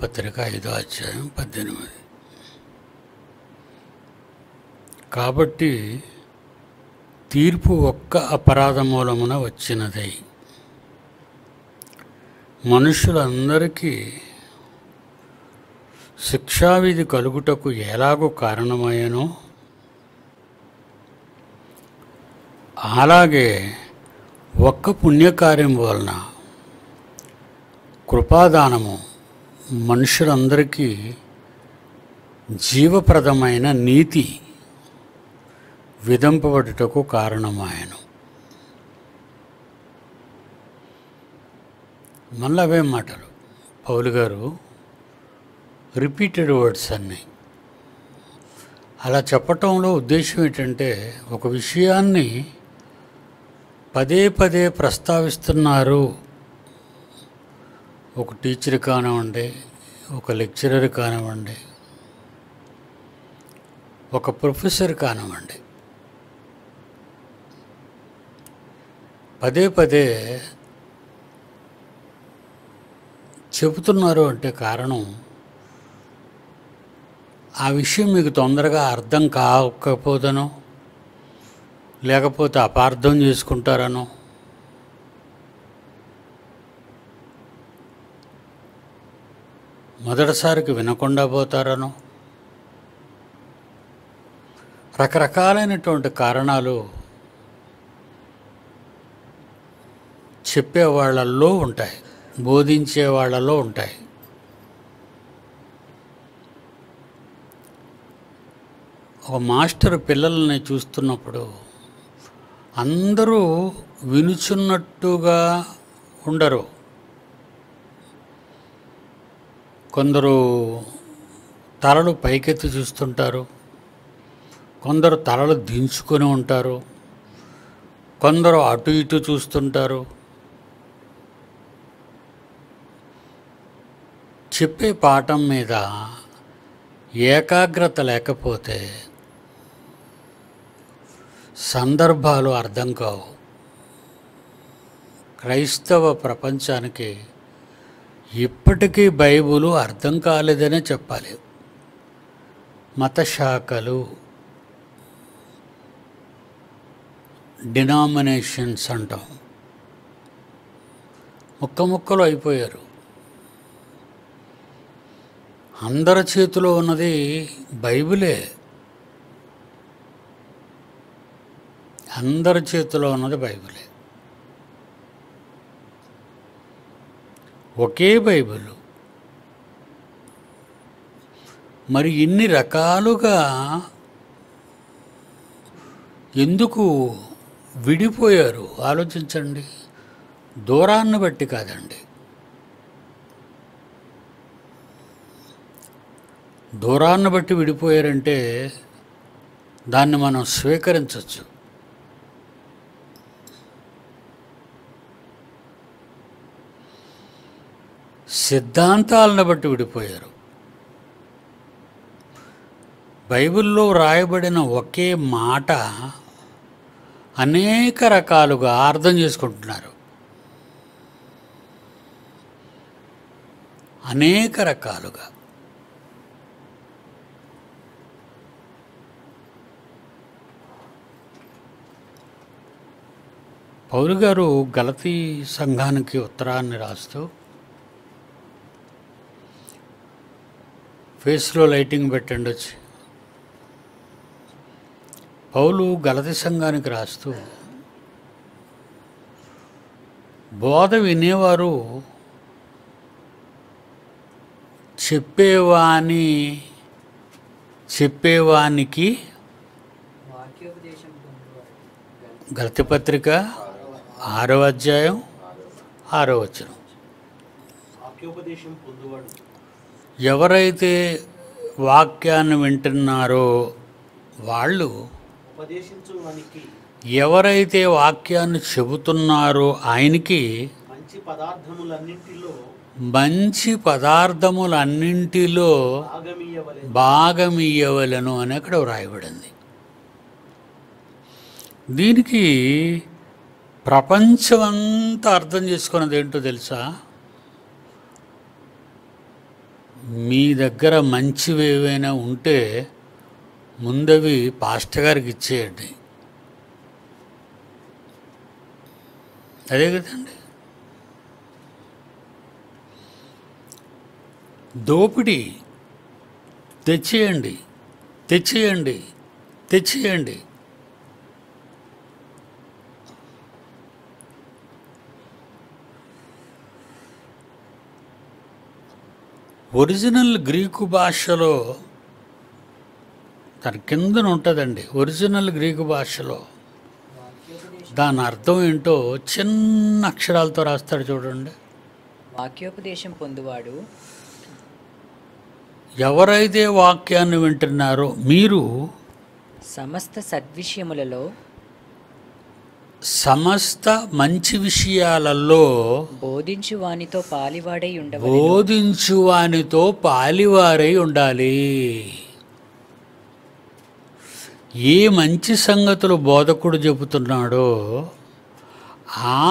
పత్రిక ఐదో అధ్యాయం పద్దెనిమిది కాబట్టి తీర్పు ఒక్క అపరాధ మూలమున వచ్చినదై మనుషులందరికీ శిక్షావిధి కలుగుటకు ఎలాగో కారణమయ్యనో అలాగే ఒక్క పుణ్యకార్యం వలన కృపాదానము మనుషులందరికీ జీవప్రదమైన నీతి విదంపబడుటకు కారణమాయను మళ్ళీ అవే మాటలు పౌలు గారు రిపీటెడ్ వర్డ్స్ అన్నీ అలా చెప్పటంలో ఉద్దేశం ఏంటంటే ఒక విషయాన్ని పదే పదే ప్రస్తావిస్తున్నారు ఒక టీచర్ కానివ్వండి ఒక లెక్చరర్ కానివ్వండి ఒక ప్రొఫెసర్ కానివ్వండి పదే పదే చెబుతున్నారు అంటే కారణం ఆ విషయం మీకు తొందరగా అర్థం కాకపోదనో లేకపోతే అపార్థం చేసుకుంటారనో మొదటిసారికి వినకుండా పోతారనో రకరకాలైనటువంటి కారణాలు చెప్పే వాళ్ళల్లో ఉంటాయి బోధించే వాళ్ళలో ఉంటాయి ఒక మాస్టర్ పిల్లల్ని చూస్తున్నప్పుడు అందరూ వినుచున్నట్టుగా ఉండరు కొందరు తలలు పైకెత్తి చూస్తుంటారు కొందరు తలలు దించుకొని ఉంటారు కొందరు అటు ఇటు చూస్తుంటారు చెప్పే పాఠం మీద ఏకాగ్రత లేకపోతే సందర్భాలు అర్థం కావు క్రైస్తవ ప్రపంచానికి ఇప్పటికీ బైబులు అర్థం కాలేదనే చెప్పాలి మతశాఖలు డినామినేషన్స్ అంటాం ముక్క ముక్కలు అయిపోయారు అందరి చేతిలో ఉన్నది బైబిలే అందరి చేతిలో ఉన్నది బైబిలే ఒకే బైబిల్ మరి ఇన్ని రకాలుగా ఎందుకు విడిపోయారు ఆలోచించండి దూరాన్ని బట్టి కాదండి దూరాన్ని బట్టి విడిపోయారంటే దాన్ని మనం స్వీకరించవచ్చు సిద్ధాంతాలను బట్టి విడిపోయారు బైబిల్లో వ్రాయబడిన ఒకే మాట అనేక రకాలుగా అర్థం చేసుకుంటున్నారు అనేక రకాలుగా పౌరు గారు గలతీ సంఘానికి ఉత్తరాన్ని రాస్తూ ఫేస్లో లైటింగ్ పెట్టండి వచ్చి పౌలు గలతి సంఘానికి రాస్తూ బోధ వినేవారు చెప్పేవాని చెప్పేవానికి గలతి పత్రిక ఆరో అధ్యాయం ఆరో వచ్చిన ఎవరైతే వాక్యాన్ని వింటున్నారో వాళ్ళు ఎవరైతే వాక్యాన్ని చెబుతున్నారో ఆయనకి మంచి పదార్థములన్నింటిలో భాగమియ్యవలను అని అక్కడ వ్రాయబడింది దీనికి ప్రపంచమంతా అర్థం చేసుకున్నది ఏంటో తెలుసా మీ దగ్గర మంచివి ఏవైనా ఉంటే ముందవి పాస్టర్ గారికి ఇచ్చేయండి అదే కదండి దోపిడీ తెచ్చేయండి తెచ్చేయండి తెచ్చేయండి ఒరిజినల్ గ్రీకు భాషలో దాని కిందన ఉంటుందండి ఒరిజినల్ గ్రీకు భాషలో దాని అర్థం ఏంటో చిన్న అక్షరాలతో రాస్తాడు చూడండి వాక్యోపదేశం పొందువాడు ఎవరైతే వాక్యాన్ని వింటున్నారో మీరు సమస్త సద్విషయములలో సమస్త మంచి విషయాలలో బోధించు వానితో పాలివాడై ఉండాలి బోధించు వానితో పాలివారై ఉండాలి ఏ మంచి సంగతులు బోధకుడు చెబుతున్నాడో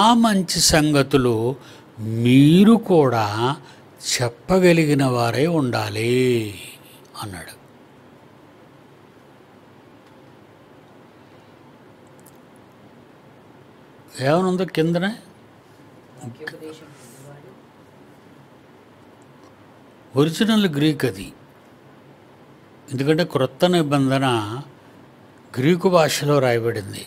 ఆ మంచి సంగతులు మీరు కూడా చెప్పగలిగిన వారే ఉండాలి అన్నాడు ఏమనుందో కిందనే ఒరిజినల్ గ్రీక్ అది ఎందుకంటే క్రొత్త నిబంధన గ్రీకు భాషలో రాయబడింది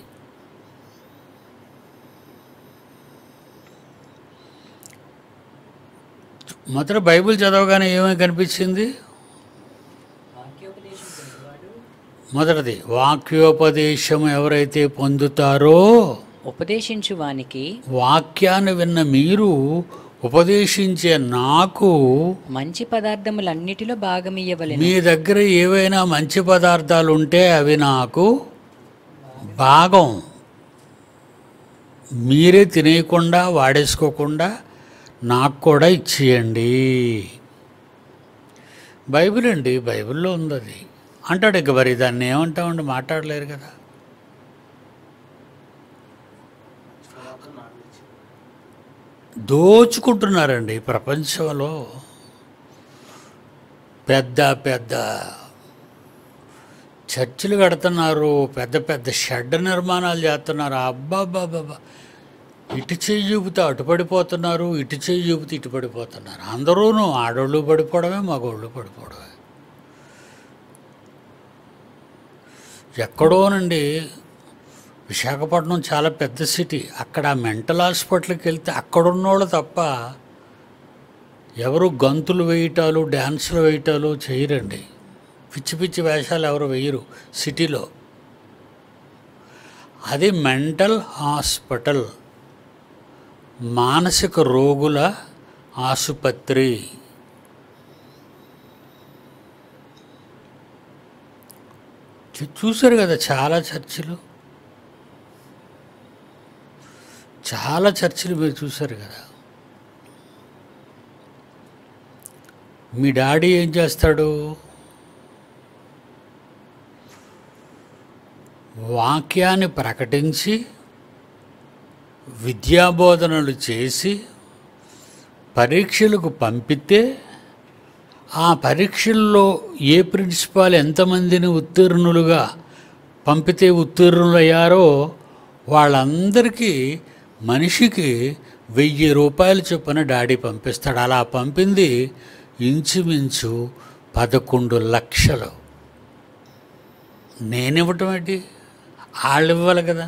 మొదట బైబిల్ చదవగానే ఏమేమి కనిపించింది మొదటిది వాక్యోపదేశం ఎవరైతే పొందుతారో ఉపదేశించు వానికి వాక్యాన్ని విన్న మీరు ఉపదేశించే నాకు మంచి పదార్థములన్నిటిలో భాగమియ్యవలెను మీ దగ్గర ఏవైనా మంచి పదార్థాలు ఉంటే అవి నాకు భాగం మీరే తినేయకుండా వాడేసుకోకుండా నాకు కూడా ఇచ్చేయండి బైబిల్ అండి బైబిల్లో ఉంది అది అంటాడు ఇక మరి దాన్ని ఏమంటామండి మాట్లాడలేరు కదా దోచుకుంటున్నారండి ప్రపంచంలో పెద్ద పెద్ద చర్చిలు కడుతున్నారు పెద్ద పెద్ద షెడ్ నిర్మాణాలు చేస్తున్నారు అబ్బాబ్బాబ్బా ఇటు చేయి చూపితే అటు పడిపోతున్నారు ఇటు చేయి చూపితే ఇటు పడిపోతున్నారు అందరూను ఆడోళ్ళు పడిపోవడమే మగోళ్ళు పడిపోవడమే ఎక్కడోనండి విశాఖపట్నం చాలా పెద్ద సిటీ అక్కడ మెంటల్ హాస్పిటల్కి వెళ్తే అక్కడున్నోళ్ళు తప్ప ఎవరు గంతులు వేయటాలు డ్యాన్సులు వేయటాలు చేయరండి పిచ్చి పిచ్చి వేషాలు ఎవరు వేయరు సిటీలో అది మెంటల్ హాస్పిటల్ మానసిక రోగుల ఆసుపత్రి చూశారు కదా చాలా చర్చిలు చాలా చర్చలు మీరు చూశారు కదా మీ డాడీ ఏం చేస్తాడు వాక్యాన్ని ప్రకటించి విద్యాబోధనలు చేసి పరీక్షలకు పంపితే ఆ పరీక్షల్లో ఏ ప్రిన్సిపాల్ ఎంతమందిని ఉత్తీర్ణులుగా పంపితే ఉత్తీర్ణులయ్యారో వాళ్ళందరికీ మనిషికి వెయ్యి రూపాయలు చొప్పున డాడీ పంపిస్తాడు అలా పంపింది ఇంచుమించు పదకొండు లక్షలు నేనివ్వటం ఏంటి వాళ్ళు ఇవ్వాలి కదా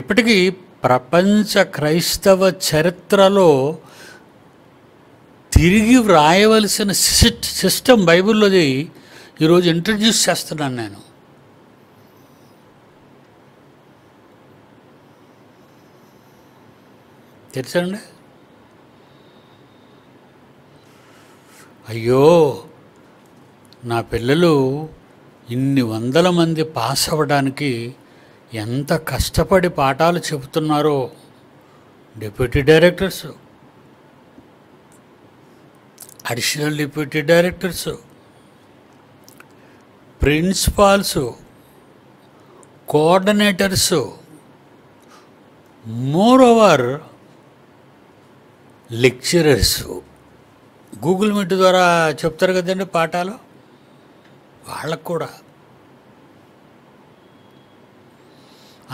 ఇప్పటికీ ప్రపంచ క్రైస్తవ చరిత్రలో తిరిగి వ్రాయవలసిన సిస్టమ్ బైబిల్లోది ఈరోజు ఇంట్రడ్యూస్ చేస్తున్నాను నేను తెలుసండి అయ్యో నా పిల్లలు ఇన్ని వందల మంది పాస్ అవ్వడానికి ఎంత కష్టపడి పాఠాలు చెబుతున్నారో deputy directors additional deputy directors principals coordinators more over lecturers Google Meet ద్వారా చెప్తారు కదండి పాఠాలు వాళ్ళకు కూడా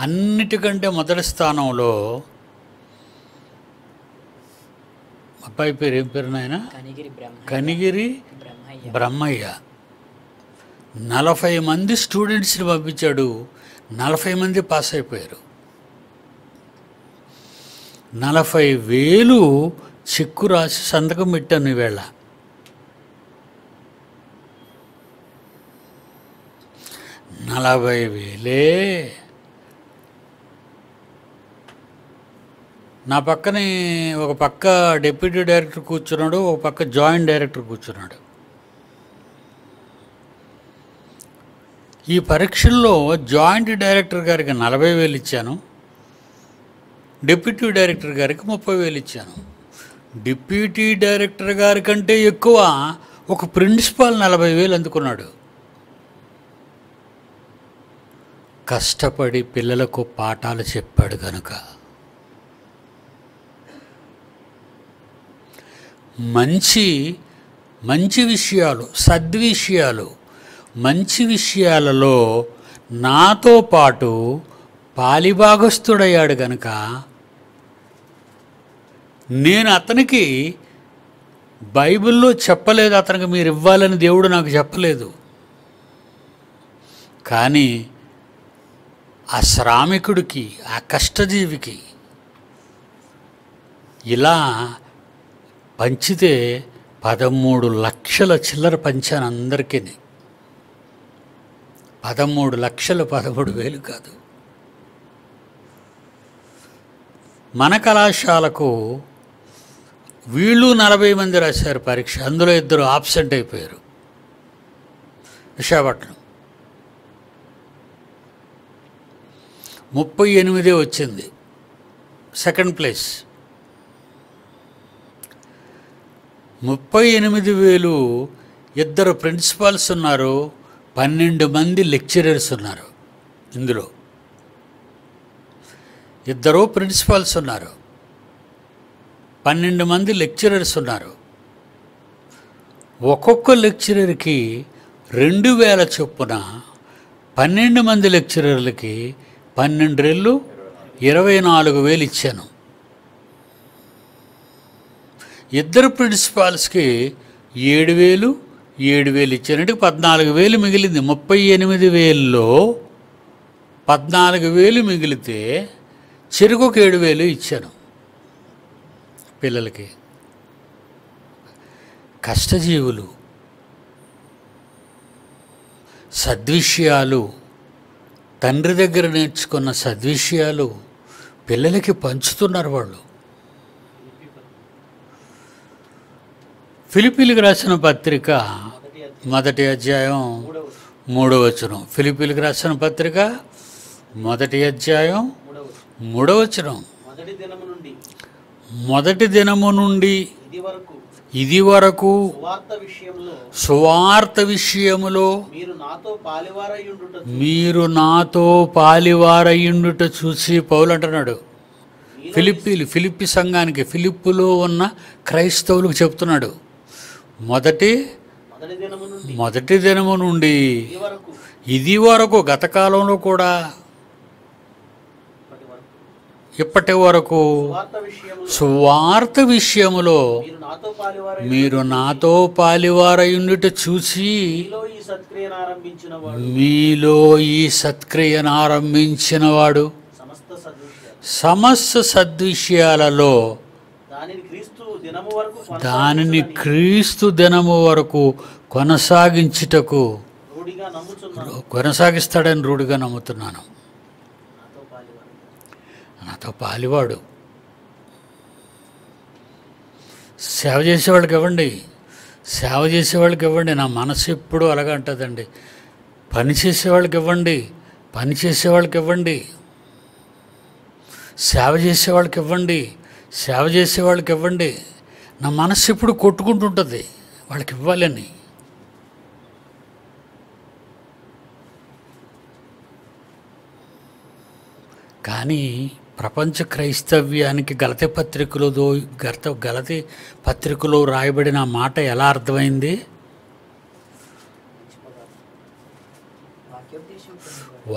అన్నిటికంటే మొదటి స్థానంలో అబ్బాయి పేరు ఏం పేరు నాయన కనిగిరి బ్రహ్మయ్య నలభై మంది స్టూడెంట్స్ని పంపించాడు నలభై మంది పాస్ అయిపోయారు నలభై వేలు చెక్కు రాసి సంతకం పెట్టాను ఈవేళ నలభై వేలే నా పక్కనే ఒక పక్క డెప్యూటీ డైరెక్టర్ కూర్చున్నాడు ఒక పక్క జాయింట్ డైరెక్టర్ కూర్చున్నాడు ఈ పరీక్షల్లో జాయింట్ డైరెక్టర్ గారికి నలభై వేలు ఇచ్చాను డెప్యూటీ డైరెక్టర్ గారికి ముప్పై వేలు ఇచ్చాను డిప్యూటీ డైరెక్టర్ గారి కంటే ఎక్కువ ఒక ప్రిన్సిపాల్ నలభై వేలు అందుకున్నాడు కష్టపడి పిల్లలకు పాఠాలు చెప్పాడు కనుక మంచి మంచి విషయాలు సద్విషయాలు మంచి విషయాలలో నాతో పాటు పాలిభాగస్థుడయ్యాడు కనుక నేను అతనికి బైబిల్లో చెప్పలేదు అతనికి మీరు ఇవ్వాలని దేవుడు నాకు చెప్పలేదు కానీ ఆ శ్రామికుడికి ఆ కష్టజీవికి ఇలా పంచితే పదమూడు లక్షల చిల్లర పంచాను అందరికీ పదమూడు లక్షలు పదమూడు వేలు కాదు మన కళాశాలకు వీళ్ళు నలభై మంది రాశారు పరీక్ష అందులో ఇద్దరు ఆబ్సెంట్ అయిపోయారు విశాఖపట్నం ముప్పై ఎనిమిదే వచ్చింది సెకండ్ ప్లేస్ ముప్పై ఎనిమిది వేలు ఇద్దరు ప్రిన్సిపాల్స్ ఉన్నారు పన్నెండు మంది లెక్చరర్స్ ఉన్నారు ఇందులో ఇద్దరు ప్రిన్సిపాల్స్ ఉన్నారు పన్నెండు మంది లెక్చరర్స్ ఉన్నారు ఒక్కొక్క లెక్చరర్కి రెండు వేల చొప్పున పన్నెండు మంది లెక్చరర్లకి పన్నెండు రెళ్ళు ఇరవై నాలుగు వేలు ఇచ్చాను ఇద్దరు ప్రిన్సిపాల్స్కి ఏడు వేలు ఏడు వేలు ఇచ్చానంటే పద్నాలుగు వేలు మిగిలింది ముప్పై ఎనిమిది వేల్లో పద్నాలుగు వేలు మిగిలితే చెరుకుకు ఏడు వేలు ఇచ్చాను పిల్లలకి కష్టజీవులు సద్విషయాలు తండ్రి దగ్గర నేర్చుకున్న సద్విషయాలు పిల్లలకి పంచుతున్నారు వాళ్ళు ఫిలిపీలకు రాసిన పత్రిక మొదటి అధ్యాయం మూడవ వచనం ఫిలిపీలకు రాసిన పత్రిక మొదటి అధ్యాయం వచనం మొదటి దినము నుండి ఇది వరకు సువార్త విషయములో మీరు నాతో పాలివారయుండుట చూసి పౌలు అంటున్నాడు ఫిలిప్పీలు ఫిలిప్పి సంఘానికి ఫిలిప్పులో ఉన్న క్రైస్తవులకు చెప్తున్నాడు మొదటి మొదటి దినము నుండి ఇది వరకు గతకాలంలో కూడా ఇప్పటి వరకు సువార్త విషయములో మీరు నాతో పాలివారయుట చూసి మీలో ఈ సత్క్రియను వాడు సమస్త సద్విషయాలలో దానిని క్రీస్తు దినము వరకు కొనసాగించుటకు కొనసాగిస్తాడని రూఢిగా నమ్ముతున్నాను నాతో పాలివాడు సేవ చేసేవాళ్ళకి ఇవ్వండి సేవ చేసేవాళ్ళకి ఇవ్వండి నా మనసు ఎప్పుడూ అలాగే ఉంటుందండి పని చేసేవాళ్ళకి ఇవ్వండి పని చేసేవాళ్ళకి ఇవ్వండి సేవ చేసేవాళ్ళకి ఇవ్వండి సేవ చేసేవాళ్ళకి ఇవ్వండి నా మనసు ఎప్పుడు కొట్టుకుంటుంటుంది వాళ్ళకి ఇవ్వాలని కానీ ప్రపంచ క్రైస్తవ్యానికి గలతి పత్రికలతో గత గలతి పత్రికలో రాయబడిన మాట ఎలా అర్థమైంది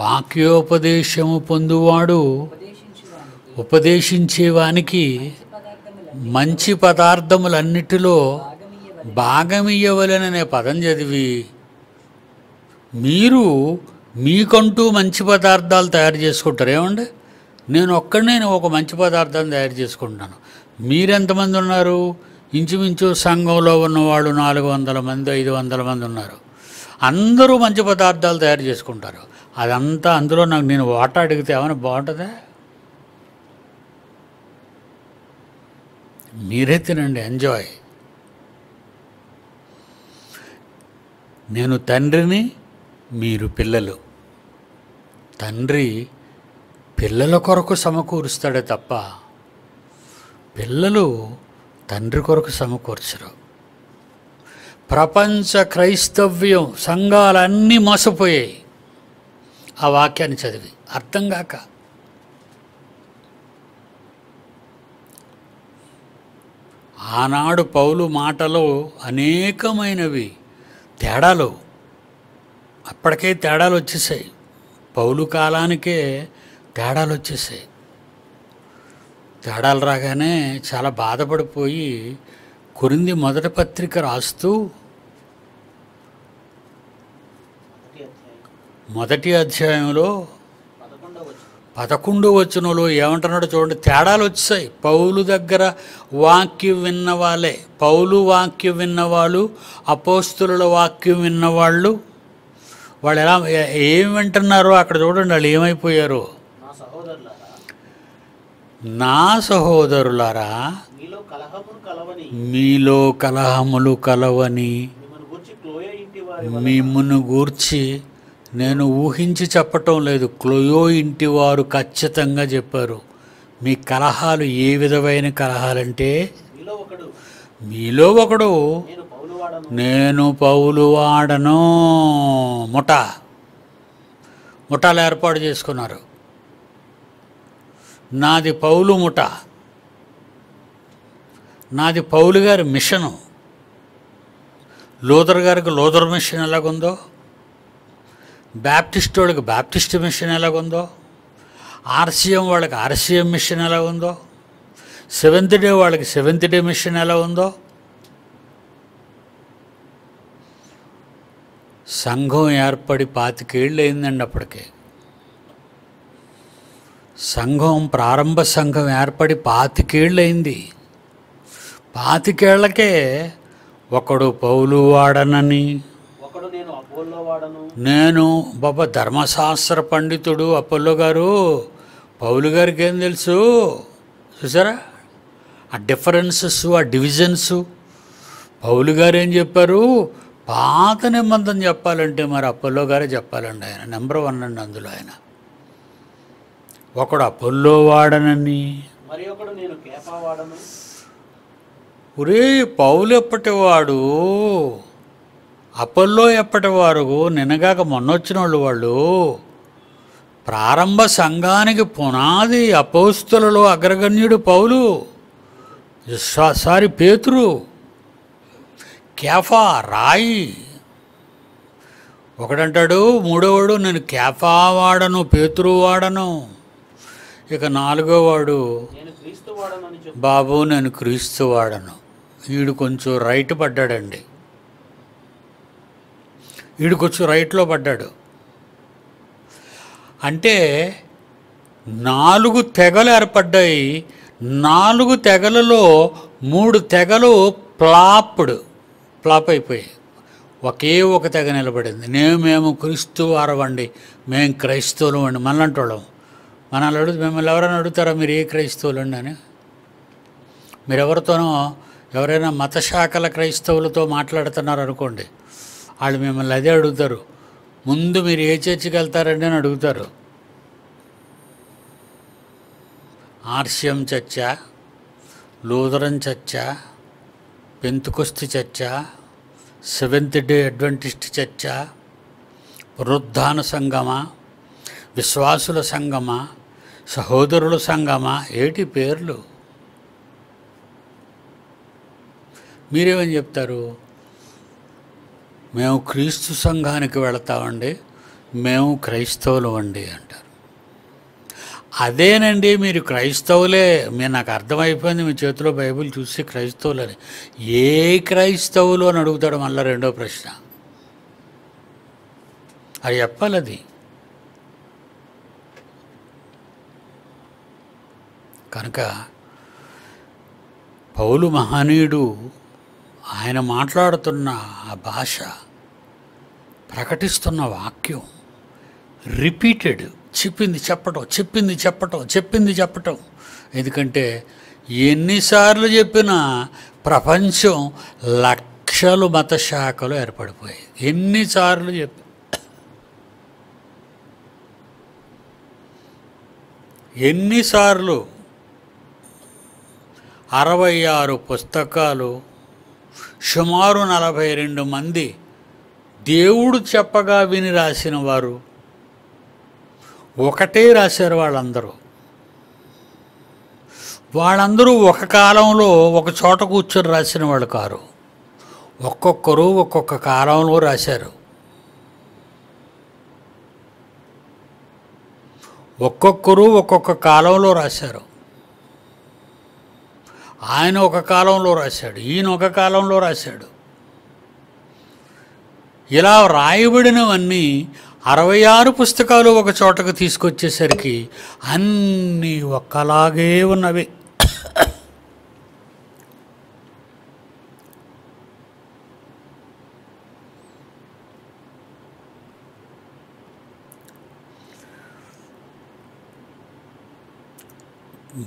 వాక్యోపదేశము పొందువాడు ఉపదేశించేవానికి మంచి పదార్థములన్నిటిలో భాగమియ్యవలననే పదం చదివి మీరు మీకంటూ మంచి పదార్థాలు తయారు చేసుకుంటారు ఏమండి నేను ఒక్కడనే ఒక మంచి పదార్థం తయారు చేసుకుంటున్నాను మీరెంతమంది ఉన్నారు ఇంచుమించు సంఘంలో ఉన్నవాళ్ళు నాలుగు వందల మంది ఐదు వందల మంది ఉన్నారు అందరూ మంచి పదార్థాలు తయారు చేసుకుంటారు అదంతా అందులో నాకు నేను వాటా అడిగితే ఏమైనా బాగుంటుందా మీరే తినండి ఎంజాయ్ నేను తండ్రిని మీరు పిల్లలు తండ్రి పిల్లల కొరకు సమకూరుస్తాడే తప్ప పిల్లలు తండ్రి కొరకు సమకూర్చరు ప్రపంచ క్రైస్తవ్యం సంఘాలన్నీ మోసపోయాయి ఆ వాక్యాన్ని చదివి అర్థం కాక ఆనాడు పౌలు మాటలో అనేకమైనవి తేడాలు అప్పటికే తేడాలు వచ్చేసాయి పౌలు కాలానికే తేడాలు వచ్చేసాయి తేడాలు రాగానే చాలా బాధపడిపోయి కొరింది మొదటి పత్రిక రాస్తూ మొదటి అధ్యాయంలో పదకొండు వచనంలో ఏమంటున్నాడు చూడండి తేడాలు వచ్చాయి పౌలు దగ్గర వాక్యం విన్నవాళ్ళే పౌలు వాక్యం విన్నవాళ్ళు అపోస్తుల వాక్యం విన్నవాళ్ళు వాళ్ళు ఎలా ఏమి వింటున్నారో అక్కడ చూడండి వాళ్ళు ఏమైపోయారో నా సహోదరులారా మీలో కలహములు కలవని మిమ్మును గూర్చి నేను ఊహించి చెప్పటం లేదు క్లోయో ఇంటి వారు ఖచ్చితంగా చెప్పారు మీ కలహాలు ఏ విధమైన కలహాలంటే మీలో ఒకడు నేను పౌలు వాడను ముఠా ముఠాలు ఏర్పాటు చేసుకున్నారు నాది పౌలు ముఠ నాది పౌలు గారి మిషను లోదర్ గారికి లూథర్ మిషన్ ఎలాగుందో బ్యాప్టిస్ట్ వాళ్ళకి బ్యాప్టిస్ట్ మిషన్ ఎలాగుందో ఆర్సీఎం వాళ్ళకి ఆర్సీఎం మిషన్ ఎలా ఉందో సెవెంత్ డే వాళ్ళకి సెవెంత్ డే మిషన్ ఎలా ఉందో సంఘం ఏర్పడి పాతికేళ్ళు అయిందండి అప్పటికే సంఘం ప్రారంభ సంఘం ఏర్పడి పాతికేళ్ళైంది పాతికేళ్లకే ఒకడు పౌలు వాడనని నేను బాబా ధర్మశాస్త్ర పండితుడు అపోలో గారు పౌలు గారికి ఏం తెలుసు చూసారా ఆ డిఫరెన్సెస్ ఆ డివిజన్స్ పౌలు గారు ఏం చెప్పారు పాత నిబంధన చెప్పాలంటే మరి అపోలో గారే చెప్పాలండి ఆయన నెంబర్ వన్ అండి అందులో ఆయన ఒకడు అపోల్లో వాడనని ఒరే పౌలు ఎప్పటివాడు అపోల్లో ఎప్పటివారు నినగాక మొన్నొచ్చిన వాళ్ళు వాళ్ళు ప్రారంభ సంఘానికి పునాది అపౌస్తులలో అగ్రగణ్యుడు పౌలు సారి పేతురు కేఫా రాయి ఒకడంటాడు మూడోవాడు నేను కేఫా వాడను పేతురు వాడను ఇక నాలుగో వాడు బాబు నేను క్రీస్తువాడను వీడు కొంచెం రైట్ పడ్డాడండి వీడు కొంచెం రైట్లో పడ్డాడు అంటే నాలుగు తెగలు ఏర్పడ్డాయి నాలుగు తెగలలో మూడు తెగలు ప్లాప్డ్ ప్లాప్ అయిపోయాయి ఒకే ఒక తెగ నిలబడింది నేను మేము క్రీస్తు వారవండి మేము క్రైస్తవులం అండి మళ్ళంటోళ్ళం మనల్ని అడుగు మిమ్మల్ని ఎవరైనా అడుగుతారా మీరు ఏ క్రైస్తవులండి అని మీరు ఎవరితోనో ఎవరైనా మతశాఖల క్రైస్తవులతో మాట్లాడుతున్నారు అనుకోండి వాళ్ళు మిమ్మల్ని అదే అడుగుతారు ముందు మీరు ఏ చర్చికి వెళ్తారండి అని అడుగుతారు ఆర్సిఎం చర్చ లూదరం చర్చ పెంతుకొస్తి చర్చ సెవెంత్ డే అడ్వంటిస్ట్ చర్చ పునరుద్ధాన సంగమ విశ్వాసుల సంగమ సహోదరుల సంగమా ఏటి పేర్లు మీరేమని చెప్తారు మేము క్రీస్తు సంఘానికి వెళతామండి మేము క్రైస్తవులు అండి అంటారు అదేనండి మీరు క్రైస్తవులే మీరు నాకు అర్థమైపోయింది మీ చేతిలో బైబిల్ చూసి క్రైస్తవులని ఏ క్రైస్తవులు అని అడుగుతాడు మళ్ళీ రెండో ప్రశ్న అది చెప్పాలి అది కనుక పౌలు మహనీయుడు ఆయన మాట్లాడుతున్న ఆ భాష ప్రకటిస్తున్న వాక్యం రిపీటెడ్ చెప్పింది చెప్పటం చెప్పింది చెప్పటం చెప్పింది చెప్పటం ఎందుకంటే ఎన్నిసార్లు చెప్పినా ప్రపంచం లక్షలు మత శాఖలు ఏర్పడిపోయాయి ఎన్నిసార్లు చెప్పి ఎన్నిసార్లు అరవై ఆరు పుస్తకాలు సుమారు నలభై రెండు మంది దేవుడు చెప్పగా విని రాసిన వారు ఒకటే రాశారు వాళ్ళందరూ వాళ్ళందరూ ఒక కాలంలో ఒక చోట కూర్చొని రాసిన వాళ్ళు కారు ఒక్కొక్కరు ఒక్కొక్క కాలంలో రాశారు ఒక్కొక్కరు ఒక్కొక్క కాలంలో రాశారు ఆయన ఒక కాలంలో రాశాడు ఈయన ఒక కాలంలో రాశాడు ఇలా రాయబడినవన్నీ అరవై ఆరు పుస్తకాలు ఒక చోటకు తీసుకొచ్చేసరికి అన్నీ ఒక్కలాగే ఉన్నవి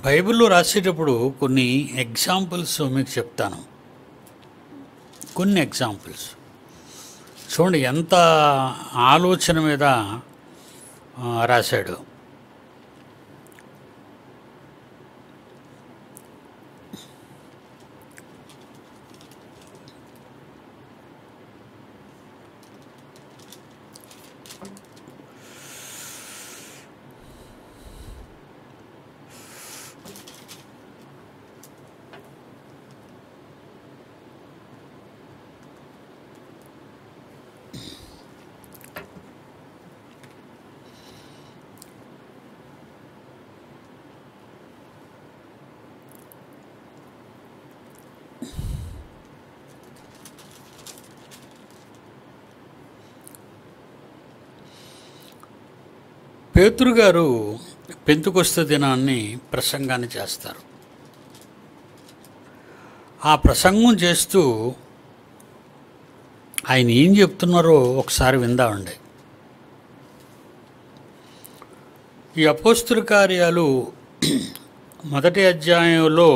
బైబిల్లో రాసేటప్పుడు కొన్ని ఎగ్జాంపుల్స్ మీకు చెప్తాను కొన్ని ఎగ్జాంపుల్స్ చూడండి ఎంత ఆలోచన మీద రాశాడు పేతురు గారు పెంతుకొస్త దినాన్ని ప్రసంగాన్ని చేస్తారు ఆ ప్రసంగం చేస్తూ ఆయన ఏం చెప్తున్నారో ఒకసారి విందామండి ఈ అపోస్తుల కార్యాలు మొదటి అధ్యాయంలో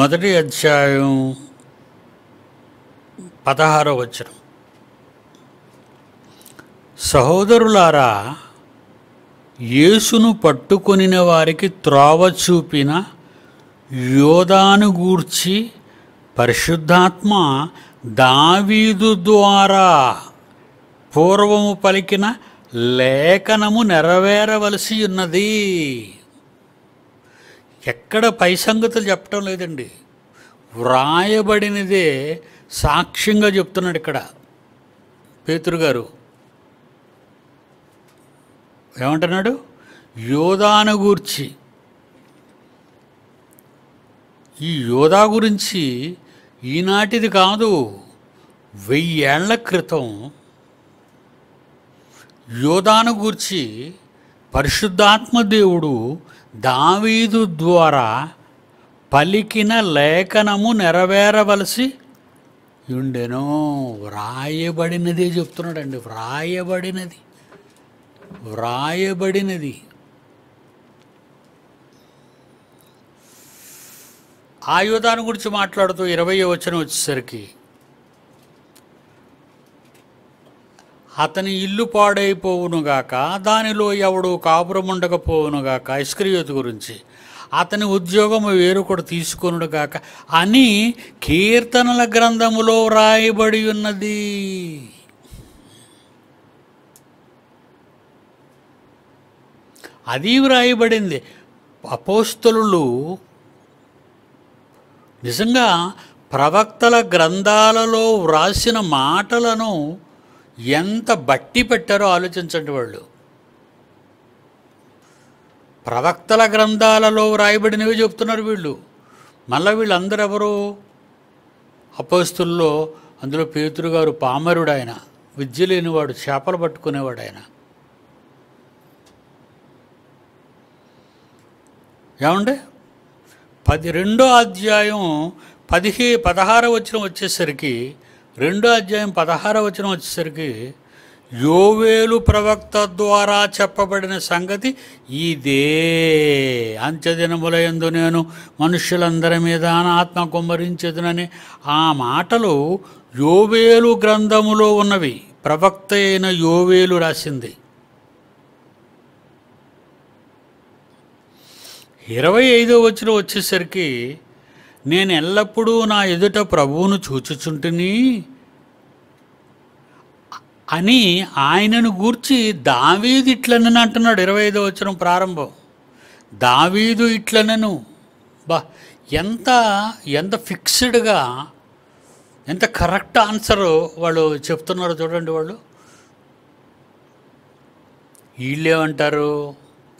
మొదటి అధ్యాయం పదహారో వచ్చిన సహోదరులారా యేసును పట్టుకొనిన వారికి త్రోవ చూపిన యోధాను గూర్చి పరిశుద్ధాత్మ దావీదు ద్వారా పూర్వము పలికిన లేఖనము నెరవేరవలసి ఉన్నది ఎక్కడ పై సంగతులు చెప్పటం లేదండి వ్రాయబడినదే సాక్ష్యంగా చెప్తున్నాడు ఇక్కడ పేతురు గారు ఏమంటున్నాడు యోధాను గూర్చి ఈ యోధా గురించి ఈనాటిది కాదు వెయ్యేళ్ల క్రితం యోధాను గూర్చి పరిశుద్ధాత్మదేవుడు దావీదు ద్వారా పలికిన లేఖనము నెరవేరవలసి ఉండెనో వ్రాయబడినదే చెప్తున్నాడండి వ్రాయబడినది వ్రాయబడినది ఆయుధాన్ని గురించి మాట్లాడుతూ ఇరవై వచ్చిన వచ్చేసరికి అతని ఇల్లు పాడైపోవునుగాక దానిలో ఎవడు కాపురముండకపోవునుగాక ఇస్క్రియోత్ గురించి అతని ఉద్యోగము వేరు కూడా తీసుకొనుడు కాక అని కీర్తనల గ్రంథములో వ్రాయబడి ఉన్నది అది వ్రాయబడింది అపోస్తలు నిజంగా ప్రవక్తల గ్రంథాలలో వ్రాసిన మాటలను ఎంత బట్టి పెట్టారో ఆలోచించండి వాళ్ళు ప్రవక్తల గ్రంథాలలో వ్రాయబడినవి చెప్తున్నారు వీళ్ళు మళ్ళీ వీళ్ళందరూ ఎవరు అపోస్తుల్లో అందులో పేతురు గారు పామరుడు ఆయన విద్య లేనివాడు చేపలు పట్టుకునేవాడు ఆయన ఏమండి పది రెండో అధ్యాయం పదిహే పదహార వచనం వచ్చేసరికి రెండో అధ్యాయం పదహార వచనం వచ్చేసరికి యోవేలు ప్రవక్త ద్వారా చెప్పబడిన సంగతి ఇదే అంత్యదినములయందు నేను మనుష్యులందరి మీద ఆత్మ కుమ్మరించదునని ఆ మాటలు యోవేలు గ్రంథములో ఉన్నవి ప్రవక్త అయిన యోవేలు రాసింది ఇరవై ఐదో వచ్చిన వచ్చేసరికి నేను ఎల్లప్పుడూ నా ఎదుట ప్రభువును చూచుచుంటుని అని ఆయనను గూర్చి దావీదు ఇట్లనని అంటున్నాడు ఇరవై ఐదో వచ్చిన ప్రారంభం దావీదు ఇట్లనను బా ఎంత ఎంత ఫిక్స్డ్గా ఎంత కరెక్ట్ ఆన్సర్ వాళ్ళు చెప్తున్నారు చూడండి వాళ్ళు వీళ్ళేమంటారు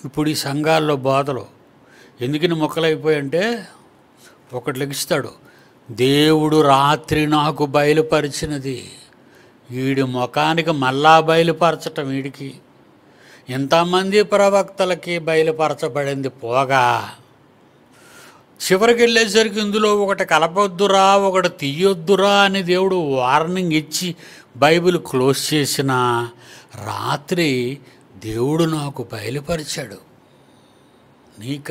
ఇప్పుడు ఈ సంఘాల్లో బాధలు ఎందుకని మొక్కలైపోయి అంటే ఒకటి లెగిస్తాడు దేవుడు రాత్రి నాకు బయలుపరిచినది వీడి ముఖానికి మళ్ళా బయలుపరచటం వీడికి ఇంతమంది ప్రవక్తలకి బయలుపరచబడింది పోగా చివరికి వెళ్ళేసరికి ఇందులో ఒకటి కలపొద్దురా ఒకటి తీయొద్దురా అని దేవుడు వార్నింగ్ ఇచ్చి బైబిల్ క్లోజ్ చేసిన రాత్రి దేవుడు నాకు బయలుపరిచాడు నీక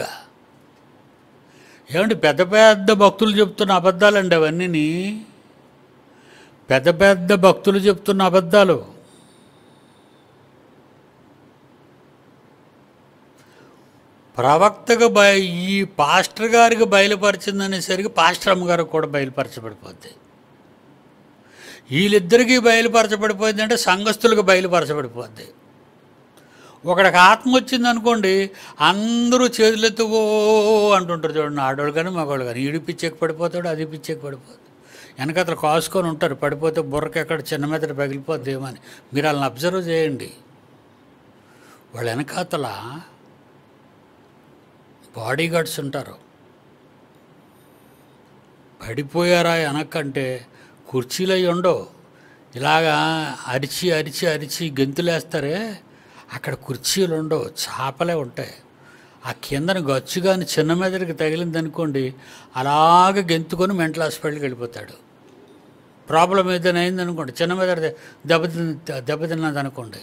ఏమంటే పెద్ద పెద్ద భక్తులు చెప్తున్న అబద్ధాలండి అవన్నీ పెద్ద పెద్ద భక్తులు చెప్తున్న అబద్ధాలు ప్రవక్తకు బయ ఈ పాస్టర్ గారికి బయలుపరిచిందనేసరికి పాస్టర్ అమ్మగారికి కూడా బయలుపరచబడిపోద్ది వీళ్ళిద్దరికీ బయలుపరచబడిపోయింది అంటే సంఘస్థులకు బయలుపరచబడిపోద్ది ఒకడికి ఆత్మ వచ్చింది అనుకోండి అందరూ చేతులెత్తుకో అంటుంటారు చూడండి ఆడవాళ్ళు కానీ మగవాళ్ళు కానీ ఈడు పడిపోతాడు అది పిచ్చేకి పడిపోతుంది వెనకతలు కాసుకొని ఉంటారు పడిపోతే బుర్రకి ఎక్కడ చిన్న మీద ఏమని మీరు వాళ్ళని అబ్జర్వ్ చేయండి వాళ్ళ వెనకాతల బాడీ గార్డ్స్ ఉంటారు పడిపోయారా వెనకంటే కుర్చీలు అయి ఉండవు ఇలాగా అరిచి అరిచి అరిచి గెంతులేస్తారే అక్కడ కుర్చీలు ఉండవు చేపలే ఉంటాయి ఆ కిందన గచ్చుగాని చిన్న మెదడికి తగిలిందనుకోండి అలాగ గెంతుకొని మెంటల్ హాస్పిటల్కి వెళ్ళిపోతాడు ప్రాబ్లం ఏదైనా అయిందనుకోండి చిన్న మీద దెబ్బతి దెబ్బతిన్నది అనుకోండి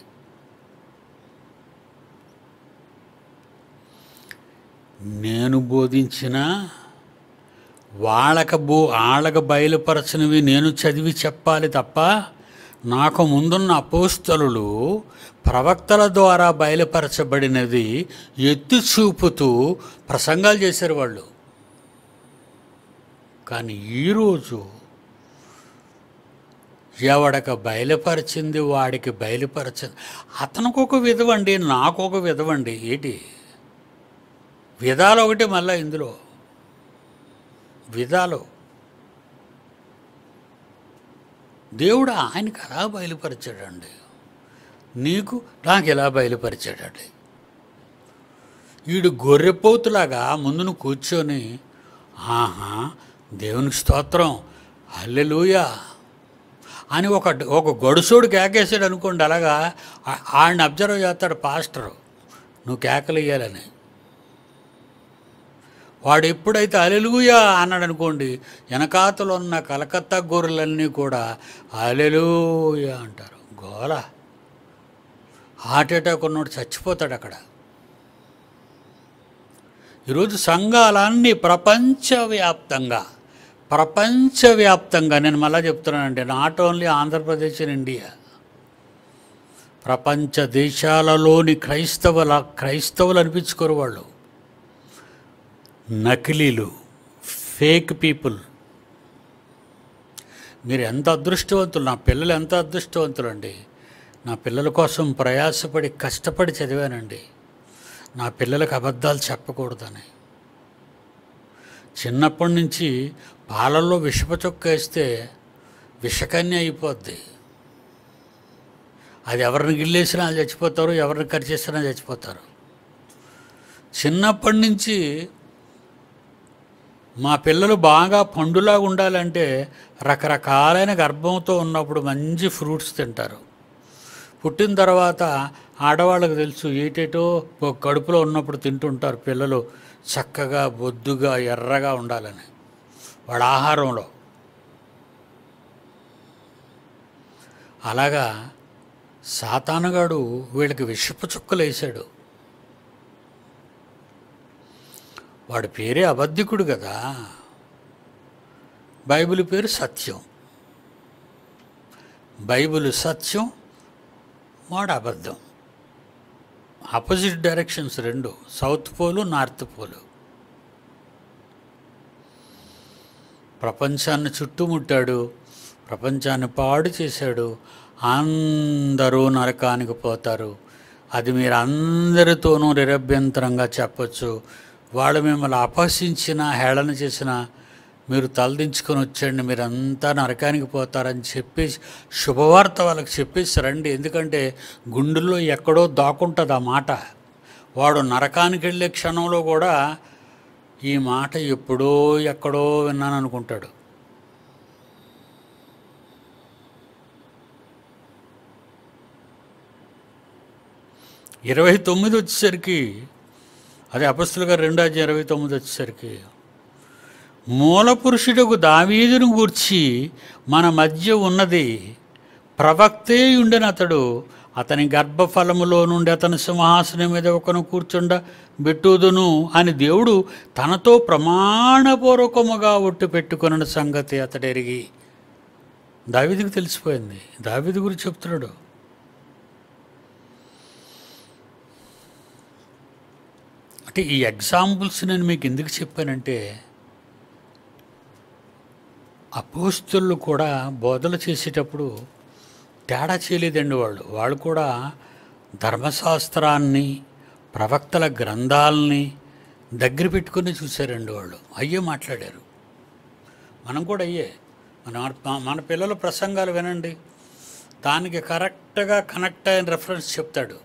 నేను బోధించిన వాళ్ళక బో వాళ్ళకు బయలుపరచినవి నేను చదివి చెప్పాలి తప్ప నాకు ముందున్న అపోస్తలు ప్రవక్తల ద్వారా బయలుపరచబడినది ఎత్తి చూపుతూ ప్రసంగాలు చేశారు వాళ్ళు కానీ ఈరోజు ఎవడకు బయలుపరిచింది వాడికి బయలుపరిచింది అతనికి ఒక విధవండి నాకు ఒక విధవండి ఏంటి విధాలు ఒకటి మళ్ళీ ఇందులో విధాలు దేవుడు ఆయనకు అలా బయలుపరిచాడండి నీకు నాకు ఇలా బయలుపరిచాడండి వీడు గొర్రెపోతులాగా ముందును కూర్చొని ఆహా దేవునికి స్తోత్రం హల్లెలూయా అని ఒక ఒక గొడుసోడు కేకేసాడు అనుకోండి అలాగా ఆయన అబ్జర్వ్ చేస్తాడు పాస్టరు నువ్వు కేకలు ఇయ్యాలని వాడు ఎప్పుడైతే అలెలుగుయా అన్నాడు అనుకోండి వెనకాతలు ఉన్న కలకత్తా గొర్రెలన్నీ కూడా అలెలుయా అంటారు గోల హార్ట్ అటాక్ ఉన్నోడు చచ్చిపోతాడు అక్కడ ఈరోజు సంఘాలన్నీ ప్రపంచవ్యాప్తంగా ప్రపంచవ్యాప్తంగా నేను మళ్ళీ చెప్తున్నానండి not only Andhra Pradesh and India ప్రపంచ దేశాలలోని క్రైస్తవుల క్రైస్తవులు అనిపించుకోరు వాళ్ళు నకిలీలు ఫేక్ పీపుల్ మీరు ఎంత అదృష్టవంతులు నా పిల్లలు ఎంత అదృష్టవంతులు అండి నా పిల్లల కోసం ప్రయాసపడి కష్టపడి చదివానండి నా పిల్లలకు అబద్ధాలు చెప్పకూడదని చిన్నప్పటి నుంచి పాలల్లో విషప చుక్క వేస్తే విషకన్య అయిపోద్ది అది ఎవరిని గిల్లేసినా చచ్చిపోతారు ఎవరిని కట్ చేసినా చచ్చిపోతారు చిన్నప్పటి నుంచి మా పిల్లలు బాగా పండులాగా ఉండాలంటే రకరకాలైన గర్భంతో ఉన్నప్పుడు మంచి ఫ్రూట్స్ తింటారు పుట్టిన తర్వాత ఆడవాళ్ళకు తెలుసు ఏటేటో కడుపులో ఉన్నప్పుడు తింటుంటారు పిల్లలు చక్కగా బొద్దుగా ఎర్రగా ఉండాలని వాళ్ళ ఆహారంలో అలాగా సాతానగాడు వీళ్ళకి విషపు చుక్కలు వేశాడు వాడి పేరే అబద్ధికుడు కదా బైబిల్ పేరు సత్యం బైబిల్ సత్యం వాడు అబద్ధం ఆపోజిట్ డైరెక్షన్స్ రెండు సౌత్ పోలు నార్త్ పోలు ప్రపంచాన్ని చుట్టుముట్టాడు ప్రపంచాన్ని పాడు చేశాడు అందరూ నరకానికి పోతారు అది మీరు అందరితోనూ నిరభ్యంతరంగా చెప్పచ్చు వాళ్ళు మిమ్మల్ని అపహసించిన హేళన చేసిన మీరు తలదించుకొని వచ్చండి మీరంతా నరకానికి పోతారని చెప్పేసి శుభవార్త వాళ్ళకి రండి ఎందుకంటే గుండెల్లో ఎక్కడో దాక్కుంటుంది ఆ మాట వాడు నరకానికి వెళ్ళే క్షణంలో కూడా ఈ మాట ఎప్పుడో ఎక్కడో విన్నాను అనుకుంటాడు ఇరవై తొమ్మిది వచ్చేసరికి అదే అపస్తులుగా రెండు అధ్యాయ ఇరవై తొమ్మిది వచ్చేసరికి మూల పురుషుడకు దావీదును గూర్చి మన మధ్య ఉన్నది ప్రవక్తే ఉండని అతడు అతని గర్భఫలములో నుండి అతని సింహాసనం మీద ఒకను కూర్చుండ బిట్టుదును అని దేవుడు తనతో ప్రమాణపూర్వకముగా ఒట్టు పెట్టుకున్న సంగతి అతడెరిగి దావిదికి తెలిసిపోయింది దావిది గురించి చెప్తున్నాడు అంటే ఈ ఎగ్జాంపుల్స్ నేను మీకు ఎందుకు చెప్పానంటే అపోస్తులు కూడా బోధలు చేసేటప్పుడు తేడా చేయలేదండి వాళ్ళు వాళ్ళు కూడా ధర్మశాస్త్రాన్ని ప్రవక్తల గ్రంథాలని దగ్గర పెట్టుకుని చూశారండి వాళ్ళు అయ్యే మాట్లాడారు మనం కూడా అయ్యే మన మన పిల్లల ప్రసంగాలు వినండి దానికి కరెక్ట్గా కనెక్ట్ అయిన రెఫరెన్స్ చెప్తాడు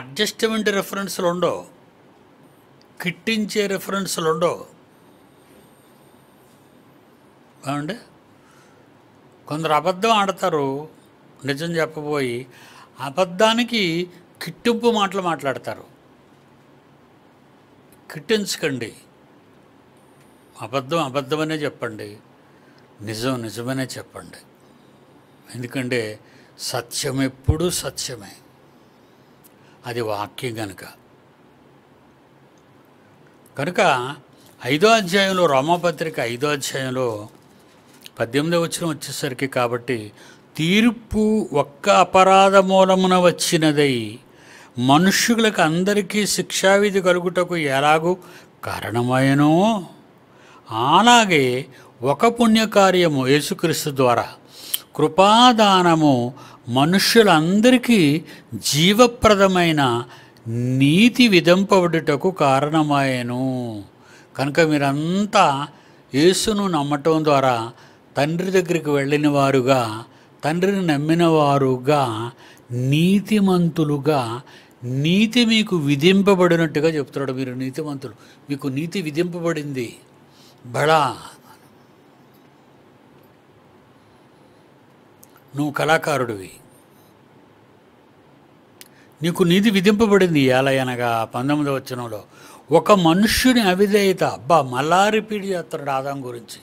అడ్జస్ట్మెంట్ రెఫరెన్స్లు ఉండవు కిట్టించే రెఫరెన్స్లు ఉండవు ఏమండి కొందరు అబద్ధం ఆడతారు నిజం చెప్పబోయి అబద్ధానికి కిట్టింపు మాటలు మాట్లాడతారు కిట్టించకండి అబద్ధం అబద్ధమనే చెప్పండి నిజం నిజమనే చెప్పండి ఎందుకంటే సత్యం ఎప్పుడూ సత్యమే అది వాక్యం కనుక కనుక ఐదో అధ్యాయంలో రోమపత్రిక ఐదో అధ్యాయంలో పద్దెనిమిదవ వచ్చిన వచ్చేసరికి కాబట్టి తీర్పు ఒక్క అపరాధ మూలమున వచ్చినదై మనుష్యులకు అందరికీ శిక్షావిధి కలుగుటకు ఎలాగూ కారణమయనో అలాగే ఒక పుణ్యకార్యము యేసుక్రీస్తు ద్వారా కృపాదానము మనుష్యులందరికీ జీవప్రదమైన నీతి విధింపబడుటకు కారణమాయను కనుక మీరంతా యేసును నమ్మటం ద్వారా తండ్రి దగ్గరికి వెళ్ళిన వారుగా తండ్రిని నమ్మిన వారుగా నీతిమంతులుగా నీతి మీకు విధింపబడినట్టుగా చెప్తున్నాడు మీరు నీతిమంతులు మీకు నీతి విధింపబడింది బడా నువ్వు కళాకారుడివి నీకు నీతి విధింపబడింది ఏలయనగా పంతొమ్మిదవ వచ్చనంలో ఒక మనుష్యుని అవిధేయత అబ్బా మళ్ళా రిపీట్ చేస్తున్నాడు ఆదాం గురించి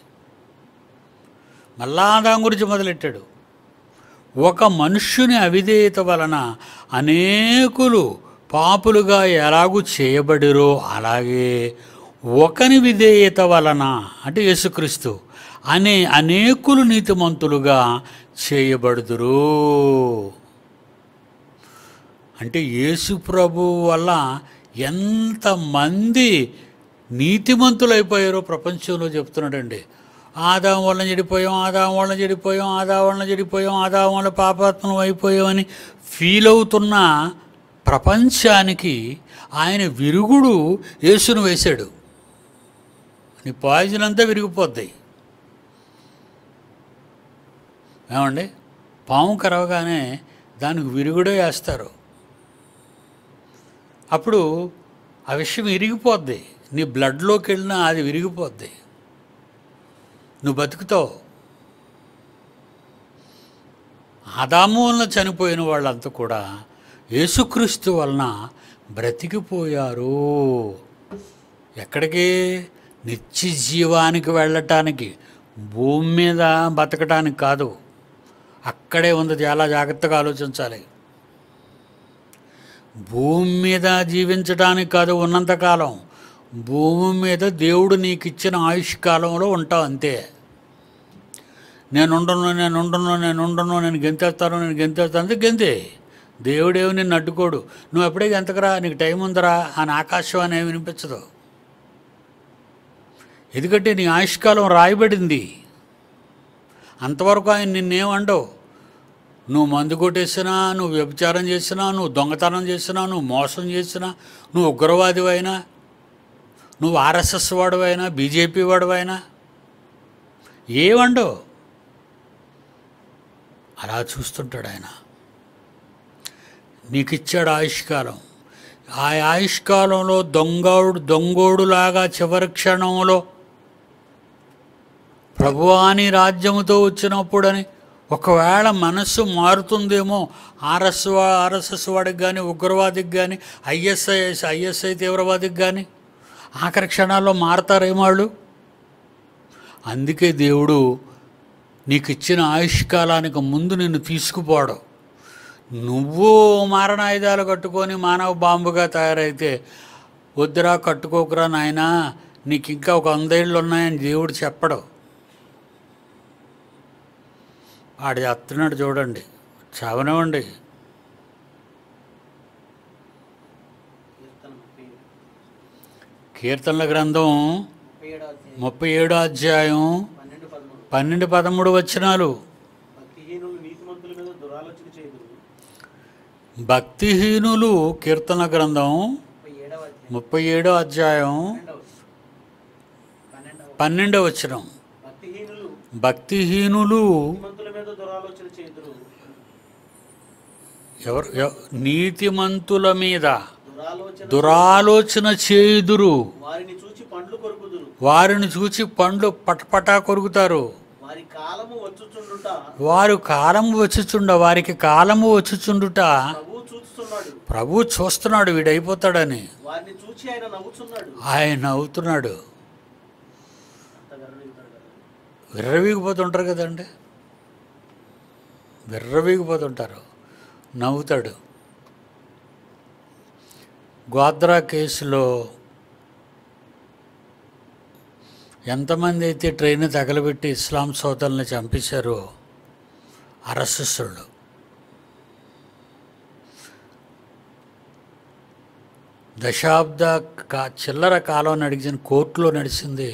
మళ్ళా దాని గురించి మొదలెట్టాడు ఒక మనుష్యుని అవిధేయత వలన అనేకులు పాపులుగా ఎలాగూ చేయబడిరో అలాగే ఒకని విధేయత వలన అంటే యేసుక్రీస్తు అనే అనేకులు నీతిమంతులుగా చేయబడుదురు అంటే యేసు ప్రభు వల్ల ఎంతమంది నీతిమంతులు అయిపోయారో ప్రపంచంలో చెప్తున్నాడండి ఆదాం వలన చెడిపోయాం ఆదాం వలన చెడిపోయాం ఆదాం వలన చెడిపోయాం ఆదాం వల్ల పాపాత్మం అయిపోయామని ఫీల్ అవుతున్న ప్రపంచానికి ఆయన విరుగుడు యేసును వేశాడు నీ పాయిజన్ అంతా విరిగిపోద్ది ఏమండి పాము కరవగానే దానికి విరుగుడే వేస్తారు అప్పుడు ఆ విషయం విరిగిపోద్ది నీ బ్లడ్లోకి వెళ్ళినా అది విరిగిపోద్ది నువ్వు బతుకుతావు వలన చనిపోయిన వాళ్ళంతా కూడా యేసుక్రీస్తు వలన బ్రతికిపోయారు ఎక్కడికి నిత్య జీవానికి వెళ్ళటానికి భూమి మీద బతకటానికి కాదు అక్కడే ఉంది చాలా జాగ్రత్తగా ఆలోచించాలి భూమి మీద జీవించడానికి కాదు ఉన్నంతకాలం భూమి మీద దేవుడు నీకు ఇచ్చిన ఆయుష్ కాలంలో ఉంటావు అంతే నేను ఉండను నేను ఉండను నేను ఉండను నేను గెంతేస్తాను నేను గెంతేస్తాను అంతే గెంతే దేవుడేమి నిన్ను అడ్డుకోడు నువ్వు ఎప్పుడే గెంతకరా నీకు టైం ఉందరా అని ఆకాశం అనేవి వినిపించదు ఎందుకంటే నీ ఆయుష్కాలం రాయబడింది అంతవరకు ఆయన నిన్నేమండవు నువ్వు మందు కొట్టేసినా నువ్వు వ్యభిచారం చేసినా నువ్వు దొంగతనం చేసినా నువ్వు మోసం చేసినా నువ్వు ఉగ్రవాదివైనా నువ్వు ఆర్ఎస్ఎస్ వాడువైనా బీజేపీ వాడువైనా వండు అలా చూస్తుంటాడు ఆయన నీకు ఇచ్చాడు ఆయుష్కాలం ఆ ఆయుష్కాలంలో దొంగోడు దొంగోడులాగా చివరి క్షణంలో ప్రభువాని రాజ్యముతో వచ్చినప్పుడని ఒకవేళ మనస్సు మారుతుందేమో ఆర్ఎస్ ఆర్ఎస్ఎస్ వాడికి కానీ ఉగ్రవాదికి కానీ ఐఎస్ఐఎస్ ఐఎస్ఐ తీవ్రవాదికి కానీ ఆఖరి క్షణాల్లో మారతారేమో వాళ్ళు అందుకే దేవుడు నీకు ఇచ్చిన ఆయుష్కాలానికి ముందు నిన్ను తీసుకుపోవడం నువ్వు మారణాయుధాలు కట్టుకొని మానవ బాంబుగా తయారైతే వద్దురా కట్టుకోకురా నాయనా నీకు ఇంకా ఒక వందేళ్ళు ఉన్నాయని దేవుడు చెప్పడం వాడు చేస్తున్నాడు చూడండి చవనివ్వండి కీర్తనల గ్రంథం ముప్పై ఏడో అధ్యాయం పన్నెండు పదమూడు వచనాలు భక్తిహీనులు కీర్తన గ్రంథం ముప్పై ఏడో అధ్యాయం పన్నెండో వచనం భక్తిహీనులు ఎవరు నీతిమంతుల మీద దురాలోచన చేయుదురు వారిని చూచి పండ్లు పటపటా కొరుకుతారు వారు కాలము వచ్చుచుండ వారికి కాలము వచ్చుచుండుట ప్రభు చూస్తున్నాడు వీడైపోతాడని ఆయన నవ్వుతున్నాడు విర్రవీగిపోతుంటారు కదండి విర్రవీగిపోతుంటారు నవ్వుతాడు గోద్రా కేసులో ఎంతమంది అయితే ట్రైన్ తగలబెట్టి ఇస్లాం సోదరులను చంపేశారో అరసిస్తుడు దశాబ్ద కా చిల్లర కాలం నడిచిన కోర్టులో నడిచింది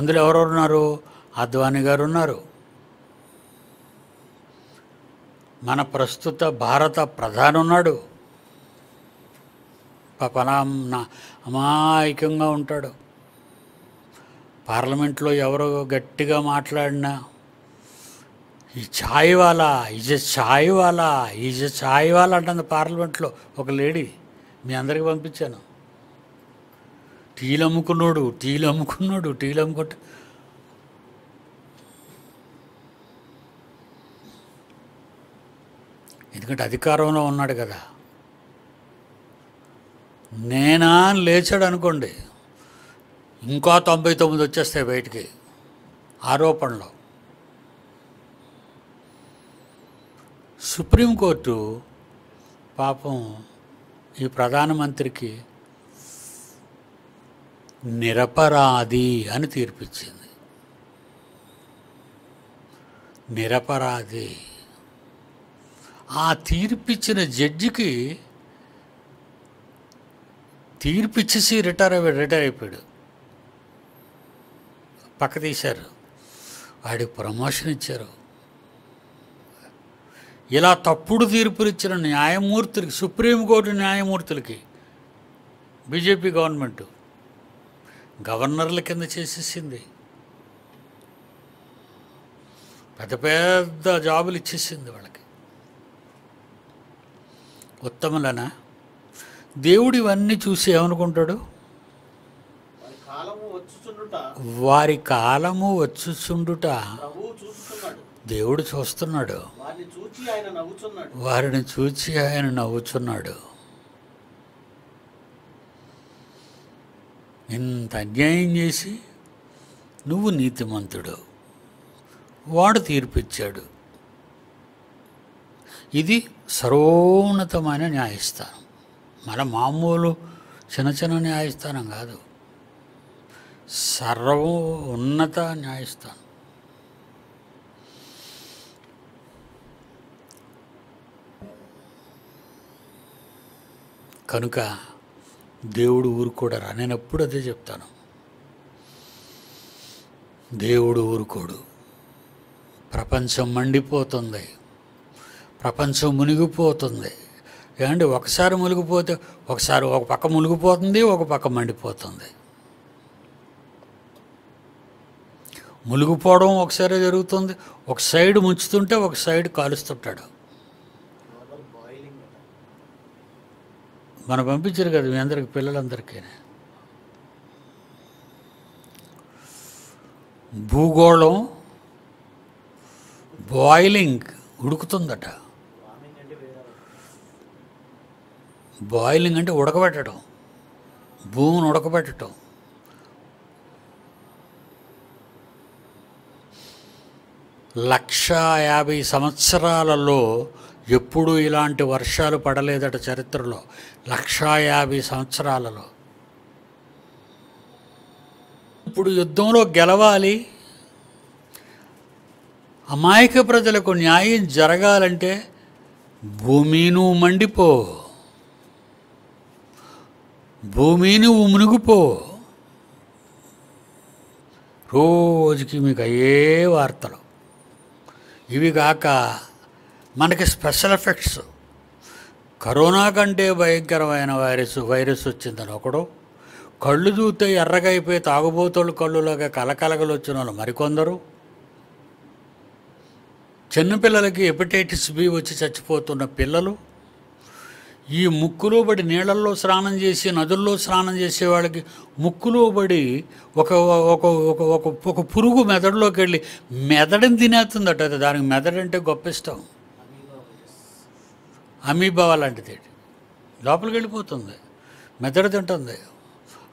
అందులో ఉన్నారు అద్వాని గారు ఉన్నారు మన ప్రస్తుత భారత ప్రధాని ఉన్నాడు పలామ్న అమాయకంగా ఉంటాడు పార్లమెంట్లో ఎవరో గట్టిగా మాట్లాడినా ఈ ఛాయ్ వాలా ఈజ్ ఛాయ్ వాలా ఈజ్ ఛాయ్ వాలా అంటుంది పార్లమెంట్లో ఒక లేడీ మీ అందరికి పంపించాను టీలు అమ్ముకున్నాడు టీలు అమ్ముకున్నాడు టీలు అమ్ముకుంటా ఎందుకంటే అధికారంలో ఉన్నాడు కదా నేనా లేచాడు అనుకోండి ఇంకా తొంభై తొమ్మిది వచ్చేస్తాయి బయటికి ఆరోపణలు సుప్రీంకోర్టు పాపం ఈ ప్రధానమంత్రికి నిరపరాధి అని తీర్పిచ్చింది నిరపరాధి ఆ తీర్పిచ్చిన జడ్జికి తీర్పు ఇచ్చేసి రిటైర్ అయ్యాడు రిటైర్ అయిపోయాడు పక్క తీశారు వాడికి ప్రమోషన్ ఇచ్చారు ఇలా తప్పుడు తీర్పులు ఇచ్చిన న్యాయమూర్తులకి సుప్రీంకోర్టు న్యాయమూర్తులకి బీజేపీ గవర్నమెంట్ గవర్నర్ల కింద చేసేసింది పెద్ద పెద్ద జాబులు ఇచ్చేసింది వాళ్ళకి ఉత్తములనా దేవుడు ఇవన్నీ చూసి ఏమనుకుంటాడు వారి కాలము వచ్చుచుండుట దేవుడు చూస్తున్నాడు వారిని చూచి ఆయన నవ్వుచున్నాడు ఇంత అన్యాయం చేసి నువ్వు నీతిమంతుడు వాడు తీర్పిచ్చాడు ఇది సర్వోన్నతమైన న్యాయస్థానం మన మామూలు చిన్న చిన్న న్యాయస్థానం కాదు సర్వ ఉన్నత న్యాయస్థానం కనుక దేవుడు ఊరుకోడరా నేను ఎప్పుడు అదే చెప్తాను దేవుడు ఊరుకోడు ప్రపంచం మండిపోతుంది ప్రపంచం మునిగిపోతుంది ఏమండి ఒకసారి మునిగిపోతే ఒకసారి ఒక పక్క మునిగిపోతుంది ఒక పక్క మండిపోతుంది మునిగిపోవడం ఒకసారి జరుగుతుంది ఒక సైడ్ ముంచుతుంటే ఒక సైడ్ కాలుస్తుంటాడు మనం పంపించారు కదా మీ అందరికి పిల్లలందరికీ భూగోళం బాయిలింగ్ ఉడుకుతుందట బాయిలింగ్ అంటే ఉడకబెట్టడం భూమిని ఉడకబెట్టడం లక్ష యాభై సంవత్సరాలలో ఎప్పుడూ ఇలాంటి వర్షాలు పడలేదట చరిత్రలో లక్షా యాభై సంవత్సరాలలో ఇప్పుడు యుద్ధంలో గెలవాలి అమాయక ప్రజలకు న్యాయం జరగాలంటే భూమిను మండిపో భూమిని ఉమునుగుపో రోజుకి మీకు అయ్యే వార్తలు ఇవి కాక మనకి స్పెషల్ ఎఫెక్ట్స్ కరోనా కంటే భయంకరమైన వైరస్ వైరస్ వచ్చిందని ఒకడు కళ్ళు చూస్తే ఎర్రగైపోయి తాగుబోతులు కళ్ళులాగా కలకలగలు వచ్చిన వాళ్ళు మరికొందరు చిన్నపిల్లలకి హెపటైటిస్ బి వచ్చి చచ్చిపోతున్న పిల్లలు ఈ ముక్కులో పడి నీళ్ళల్లో స్నానం చేసి నదుల్లో స్నానం చేసే వాళ్ళకి ముక్కులో పడి ఒక ఒక ఒక ఒక ఒక పురుగు మెదడులోకి వెళ్ళి మెదడుని తినేస్తుందట దానికి మెదడంటే గొప్ప ఇష్టం అమీబావ లాంటిది లోపలికి వెళ్ళిపోతుంది మెదడు తింటుంది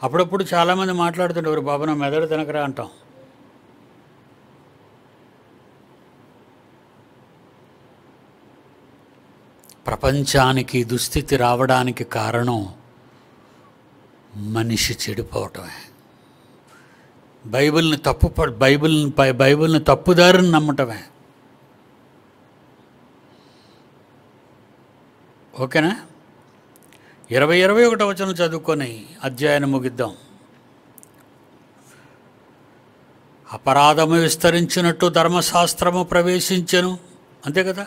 అప్పుడప్పుడు చాలామంది మాట్లాడుతుంటారు బాబు నా మెదడు తినకరా అంటాం ప్రపంచానికి దుస్థితి రావడానికి కారణం మనిషి చెడిపోవటమే బైబిల్ని తప్పు బైబిల్ని బైబిల్ని తప్పుదారిని నమ్మటమే ఓకేనా ఇరవై ఇరవై ఒకటో వచనం చదువుకొని అధ్యాయాన్ని ముగిద్దాం అపరాధము విస్తరించినట్టు ధర్మశాస్త్రము ప్రవేశించను అంతే కదా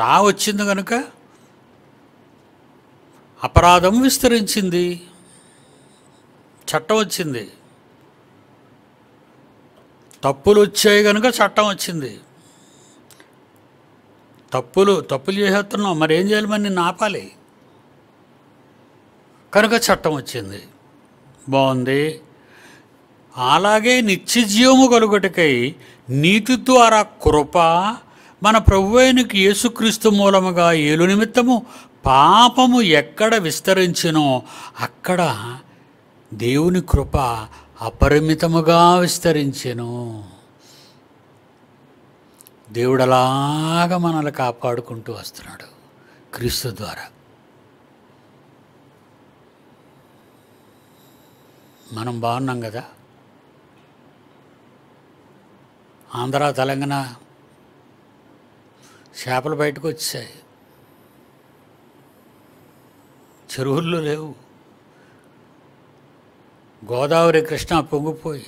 లా వచ్చింది కనుక అపరాధం విస్తరించింది చట్టం వచ్చింది తప్పులు వచ్చాయి కనుక చట్టం వచ్చింది తప్పులు తప్పులు చేసేస్తున్నాం మరి ఏం చేయాలి మరి నిన్ను ఆపాలి కనుక చట్టం వచ్చింది బాగుంది అలాగే నిత్యజీవము కలుగుటకై ద్వారా కృప మన ప్రభువైనకి యేసుక్రీస్తు మూలముగా ఏలు నిమిత్తము పాపము ఎక్కడ విస్తరించినో అక్కడ దేవుని కృప అపరిమితముగా విస్తరించెను దేవుడలాగా మనల్ని కాపాడుకుంటూ వస్తున్నాడు క్రీస్తు ద్వారా మనం బాగున్నాం కదా ఆంధ్ర తెలంగాణ చేపలు బయటకు వచ్చాయి చెరువుల్లో లేవు గోదావరి కృష్ణ పొంగిపోయి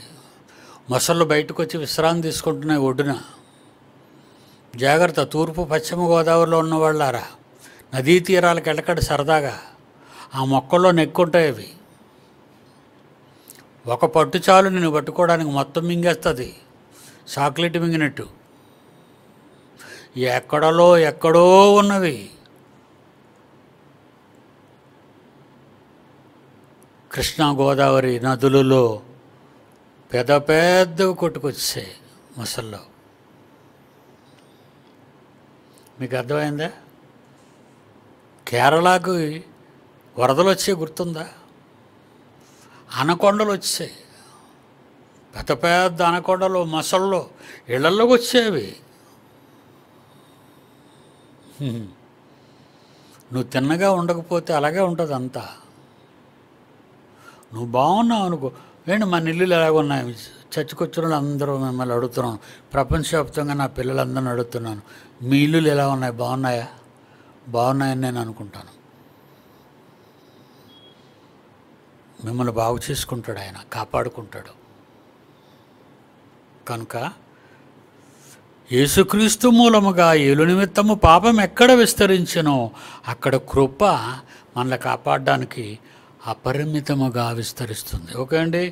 మొసళ్ళు బయటకు వచ్చి విశ్రాంతి తీసుకుంటున్నాయి ఒడ్డున జాగ్రత్త తూర్పు పశ్చిమ గోదావరిలో ఉన్న వాళ్ళారా నదీ తీరాలకు వెళ్ళకడ సరదాగా ఆ మొక్కల్లో నెక్కుంటాయి అవి ఒక పట్టు చాలు నేను పట్టుకోవడానికి మొత్తం మింగేస్తుంది చాక్లెట్ మింగినట్టు ఎక్కడలో ఎక్కడో ఉన్నవి కృష్ణా గోదావరి నదులలో పెద్ద పెద్దవి కొట్టుకొచ్చాయి ముసల్లో మీకు అర్థమైందా కేరళకు వరదలు వచ్చే గుర్తుందా అనకొండలు వచ్చాయి పెద్ద పెద్ద అనకొండలు మసళ్ళు ఇళ్లలోకి వచ్చేవి నువ్వు తిన్నగా ఉండకపోతే అలాగే ఉంటుంది అంతా నువ్వు బాగున్నావు అనుకో ఏంటి మన ఇల్లులు ఎలాగ ఉన్నాయి చచ్చికొచ్చిన అందరూ మిమ్మల్ని అడుగుతున్నాను ప్రపంచవ్యాప్తంగా నా పిల్లలందరిని అడుగుతున్నాను మీ ఇల్లులు ఎలా ఉన్నాయి బాగున్నాయా బాగున్నాయని నేను అనుకుంటాను మిమ్మల్ని బాగు చేసుకుంటాడు ఆయన కాపాడుకుంటాడు కనుక యేసుక్రీస్తు మూలముగా ఏలు నిమిత్తము పాపం ఎక్కడ విస్తరించినో అక్కడ కృప మనల్ని కాపాడడానికి అపరిమితముగా విస్తరిస్తుంది ఓకే అండి